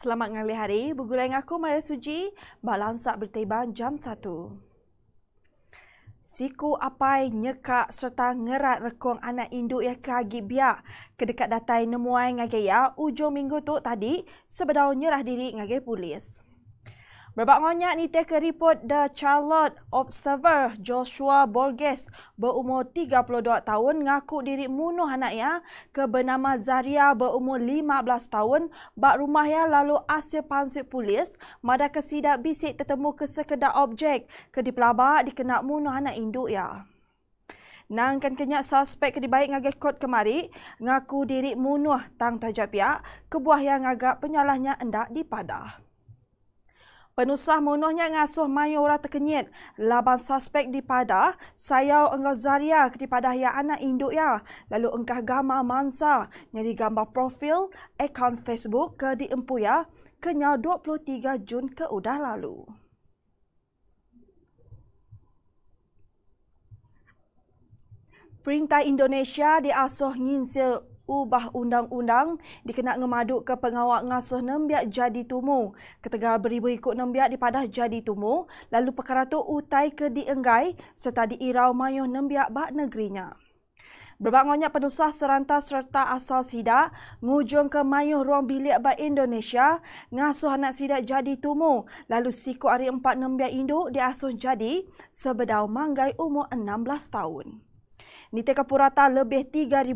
Selamat ngali hari, bergulai dengan aku Maria Suji, balansak bertiban jam 1. Siku apai nyekak serta ngerat rekong anak induk yang kagi biak. Kedekat datai nemuai ngagai ya, ujung minggu tu tadi, sebedaunya nyerah diri ngagai polis. polis. Berbab ngonyak ni teh report The Charlotte Observer Joshua Borges berumur 32 tahun ngaku diri munuh anak ya ke bernama Zaria berumur 15 tahun bak rumah ya lalu asyik pansip polis mada kesidak bisik tertemu ke sekedar objek ke di pelabak dikena munuh anak induk ya. Nangkan kenyak suspek ke dibaik ngagai kod kemari ngaku diri munuh tang tajap ya kebuah yang agak penyalahnya endak dipadah. Penusah menuhnya ngasuh mayora terkenyit. Laban suspek di pada, sayau engkau zaria di pada ya anak induk ya. Lalu engkau gama mansa, nyari gambar profil, akaun Facebook ke di empu ya. Kenyal 23 Jun ke udah lalu. Perintah Indonesia diasuh nginsil ubah undang-undang dikenak ngemaduk ke pengawak ngasuh nembiak jadi tumu. Ketegar beri berikut nembiak dipadah jadi tumu, lalu perkara tu utai ke dienggai serta diirau mayuh nembiak bak negerinya. Berbak ngonyak penusah seranta serta asal sida, ngujung ke mayuh ruang bilik bak Indonesia, ngasuh anak sida jadi tumu, lalu siku hari empat nembiak induk diasuh jadi, sebedau manggai umur 16 tahun. Di tengah lebih 3,500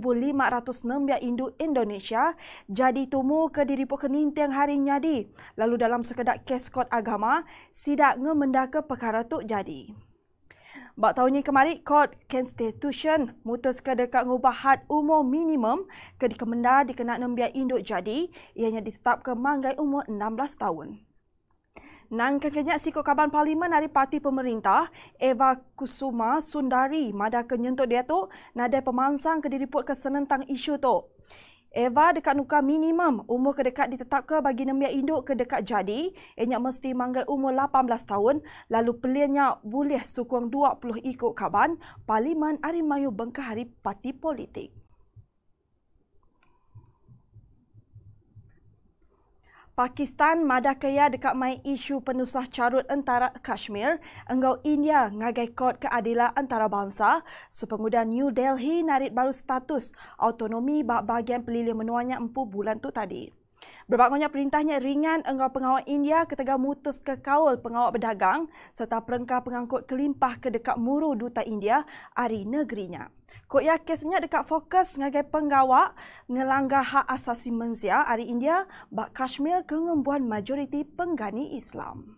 nembia induk Indonesia jadi tumu ke diri kenintiang hari nyadi. Lalu dalam sekedak kes kod agama, sidak ngemendaka perkara tu jadi. Bak tahun kemarin, kod Constitution mutus ke dekat ngubah had umur minimum ke dikemenda dikenak nembia induk jadi ianya ditetap ke manggai umur 16 tahun. Nang kenyak siku kaban parlimen dari parti pemerintah, Eva Kusuma Sundari, mada kenyentuk dia tu, nadai pemansang ke diriput ke senentang isu tu. Eva dekat nuka minimum umur kedekat ditetapkan bagi nembiak induk kedekat jadi, enyak mesti manggai umur 18 tahun, lalu peliannya boleh sukuang 20 ikut kaban, parlimen arimayu bengkahari bengkah parti politik. Pakistan madah kaya dekat main isu penusah carut antara Kashmir, engau India ngagai kod keadilan antara bangsa, sepemuda New Delhi narit baru status autonomi bahagian pelilih menuanya empu bulan tu tadi. Berbangunnya perintahnya ringan engkau pengawal India ketegak mutus ke kaul pengawal pedagang serta perengkah pengangkut kelimpah ke dekat muru duta India hari negerinya. Kok ya kesnya dekat fokus sebagai penggawak ngelanggar hak asasi manusia hari India bak Kashmir kengembuan majoriti penggani Islam.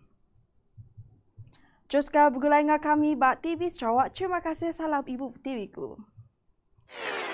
Juska bugulai kami bak TV Sarawak. Terima kasih salam ibu TV ku. Thank